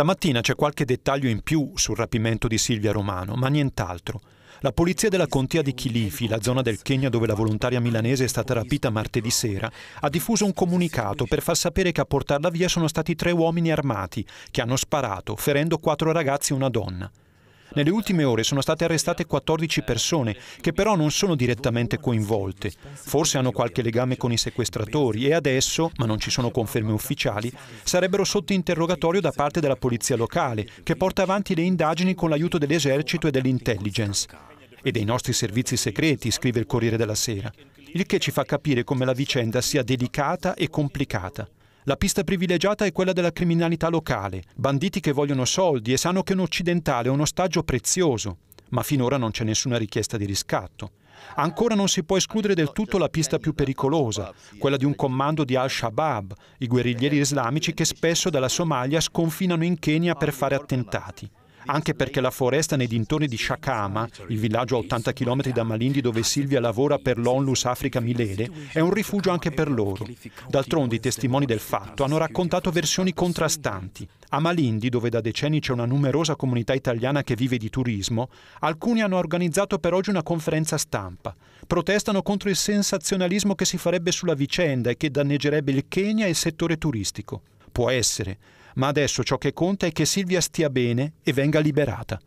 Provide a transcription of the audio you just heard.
Stamattina c'è qualche dettaglio in più sul rapimento di Silvia Romano, ma nient'altro. La polizia della contea di Chilifi, la zona del Kenya dove la volontaria milanese è stata rapita martedì sera, ha diffuso un comunicato per far sapere che a portarla via sono stati tre uomini armati che hanno sparato, ferendo quattro ragazzi e una donna. Nelle ultime ore sono state arrestate 14 persone che però non sono direttamente coinvolte. Forse hanno qualche legame con i sequestratori e adesso, ma non ci sono conferme ufficiali, sarebbero sotto interrogatorio da parte della polizia locale che porta avanti le indagini con l'aiuto dell'esercito e dell'intelligence e dei nostri servizi segreti, scrive il Corriere della Sera, il che ci fa capire come la vicenda sia delicata e complicata. La pista privilegiata è quella della criminalità locale, banditi che vogliono soldi e sanno che un occidentale è un ostaggio prezioso, ma finora non c'è nessuna richiesta di riscatto. Ancora non si può escludere del tutto la pista più pericolosa, quella di un comando di Al-Shabaab, i guerriglieri islamici che spesso dalla Somalia sconfinano in Kenya per fare attentati anche perché la foresta nei dintorni di Shakama, il villaggio a 80 km da Malindi dove Silvia lavora per l'Onlus Africa Milele, è un rifugio anche per loro. D'altronde i testimoni del fatto hanno raccontato versioni contrastanti. A Malindi, dove da decenni c'è una numerosa comunità italiana che vive di turismo, alcuni hanno organizzato per oggi una conferenza stampa. Protestano contro il sensazionalismo che si farebbe sulla vicenda e che danneggerebbe il Kenya e il settore turistico. Può essere, ma adesso ciò che conta è che Silvia stia bene e venga liberata.